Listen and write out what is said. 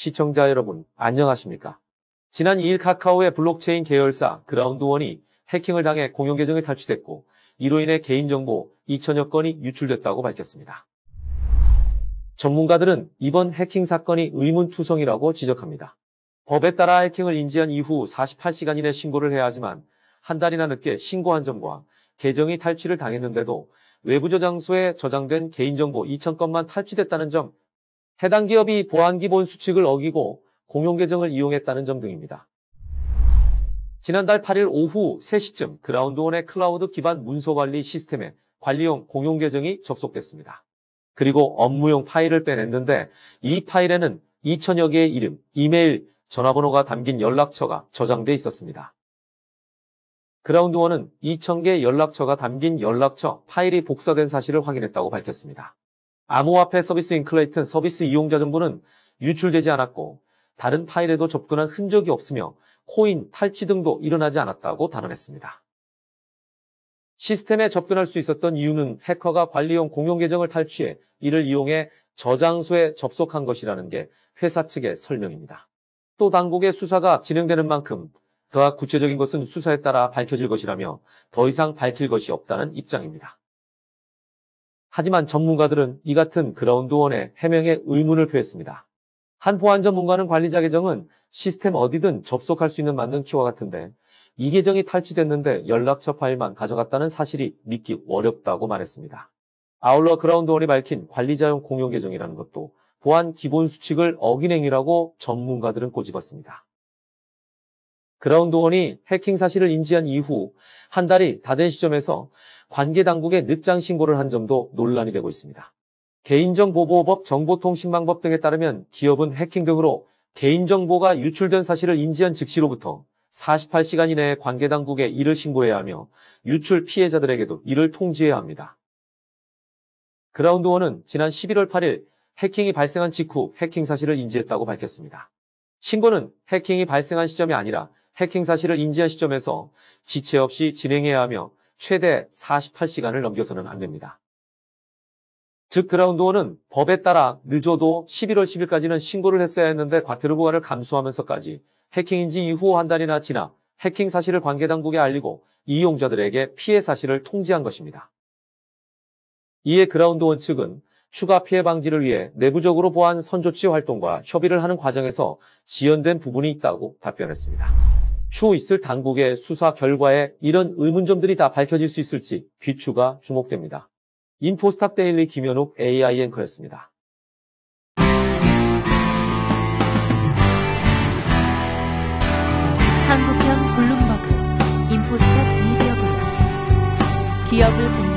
시청자 여러분, 안녕하십니까? 지난 2일 카카오의 블록체인 계열사 그라운드원이 해킹을 당해 공용 계정에 탈취됐고 이로 인해 개인정보 2천여 건이 유출됐다고 밝혔습니다. 전문가들은 이번 해킹 사건이 의문투성이라고 지적합니다. 법에 따라 해킹을 인지한 이후 48시간 이내 신고를 해야 하지만 한 달이나 늦게 신고한 점과 계정이 탈취를 당했는데도 외부 저장소에 저장된 개인정보 2천 건만 탈취됐다는 점 해당 기업이 보안 기본 수칙을 어기고 공용 계정을 이용했다는 점 등입니다. 지난달 8일 오후 3시쯤 그라운드원의 클라우드 기반 문서 관리 시스템에 관리용 공용 계정이 접속됐습니다. 그리고 업무용 파일을 빼냈는데 이 파일에는 2천여 개의 이름, 이메일, 전화번호가 담긴 연락처가 저장돼 있었습니다. 그라운드원은 2천0 0개 연락처가 담긴 연락처 파일이 복사된 사실을 확인했다고 밝혔습니다. 암호화폐 서비스 인클레이튼 서비스 이용자 정보는 유출되지 않았고 다른 파일에도 접근한 흔적이 없으며 코인 탈취 등도 일어나지 않았다고 단언했습니다. 시스템에 접근할 수 있었던 이유는 해커가 관리용 공용 계정을 탈취해 이를 이용해 저장소에 접속한 것이라는 게 회사 측의 설명입니다. 또 당국의 수사가 진행되는 만큼 더 구체적인 것은 수사에 따라 밝혀질 것이라며 더 이상 밝힐 것이 없다는 입장입니다. 하지만 전문가들은 이 같은 그라운드원의 해명에 의문을 표했습니다. 한 보안 전문가는 관리자 계정은 시스템 어디든 접속할 수 있는 만능 키와 같은데 이 계정이 탈취됐는데 연락처 파일만 가져갔다는 사실이 믿기 어렵다고 말했습니다. 아울러 그라운드원이 밝힌 관리자용 공용 계정이라는 것도 보안 기본 수칙을 어긴 행위라고 전문가들은 꼬집었습니다. 그라운드원이 해킹 사실을 인지한 이후 한 달이 다 된 시점에서 관계 당국에 늑장 신고를 한 점도 논란이 되고 있습니다. 개인정보보호법, 정보통신망법 등에 따르면 기업은 해킹 등으로 개인정보가 유출된 사실을 인지한 즉시로부터 48시간 이내에 관계 당국에 이를 신고해야 하며 유출 피해자들에게도 이를 통지해야 합니다. 그라운드원은 지난 11월 8일 해킹이 발생한 직후 해킹 사실을 인지했다고 밝혔습니다. 신고는 해킹이 발생한 시점이 아니라 해킹 사실을 인지한 시점에서 지체 없이 진행해야 하며 최대 48시간을 넘겨서는 안 됩니다. 즉 그라운드원은 법에 따라 늦어도 11월 10일까지는 신고를 했어야 했는데 과태료 부과를 감수하면서까지 해킹인지 이후 한 달이나 지나 해킹 사실을 관계 당국에 알리고 이용자들에게 피해 사실을 통지한 것입니다. 이에 그라운드원 측은 추가 피해 방지를 위해 내부적으로 보안 선조치 활동과 협의를 하는 과정에서 지연된 부분이 있다고 답변했습니다. 추후 있을 당국의 수사 결과에 이런 의문점들이 다 밝혀질 수 있을지 귀추가 주목됩니다. 인포스탁 데일리 김현욱 AI 앵커였습니다. 한국형 블룸버그 인